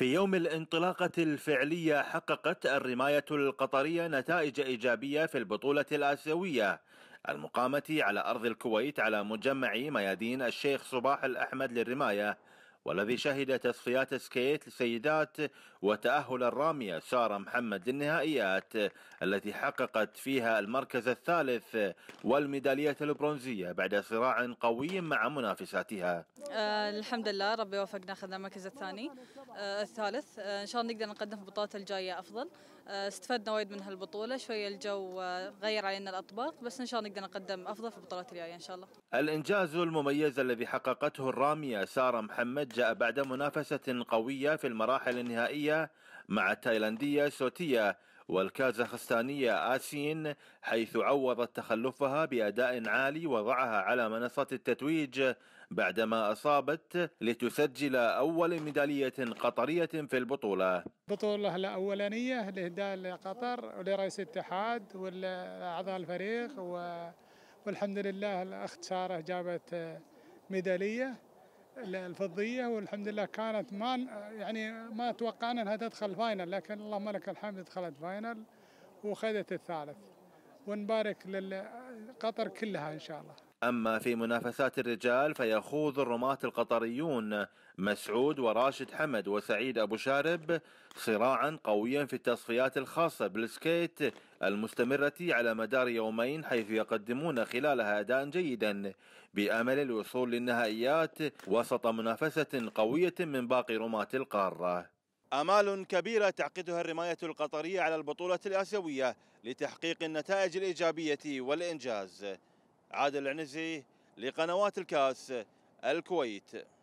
في يوم الانطلاقة الفعلية حققت الرماية القطرية نتائج إيجابية في البطولة الآسيوية المقامة على أرض الكويت على مجمع ميادين الشيخ صباح الأحمد للرماية والذي شهد تصفيات سكيت للسيدات وتأهل الرامية سارة محمد للنهائيات التي حققت فيها المركز الثالث والميدالية البرونزية بعد صراع قوي مع منافساتها آه الحمد لله ربي وفقنا أخذنا المركز الثاني آه الثالث آه إن شاء الله نقدر نقدم في البطولات الجاية أفضل آه، استفدنا وايد من هالبطولة شوية الجو آه، غير علينا الأطباق بس إن شاء الله نقدر نقدم أفضل في البطولات الجاية إن شاء الله الإنجاز المميز الذي حققته الرامية سارة محمد جاء بعد منافسة قوية في المراحل النهائية مع التايلاندية سوتية والكازاخستانية آسين حيث عوضت تخلفها بأداء عالي وضعها على منصة التتويج بعدما أصابت لتسجل أول ميدالية قطرية في البطولة بطولة الأولانية لإهداء لقطر ولرئيس الاتحاد ولأعضاء الفريق والحمد لله الأخت سارة جابت ميدالية الفضيه والحمد لله كانت ما يعني ما توقعنا انها تدخل فاينل لكن اللهم لك الحمد دخلت فاينل وخذت الثالث ونبارك لقطر كلها ان شاء الله أما في منافسات الرجال فيخوض الرماة القطريون مسعود وراشد حمد وسعيد أبو شارب صراعا قويا في التصفيات الخاصة بالسكيت المستمرة على مدار يومين حيث يقدمون خلالها أداء جيدا بأمل الوصول للنهائيات وسط منافسة قوية من باقي رماة القارة آمال كبيرة تعقدها الرماية القطرية على البطولة الآسيوية لتحقيق النتائج الإيجابية والإنجاز عادل العنزي لقنوات الكاس الكويت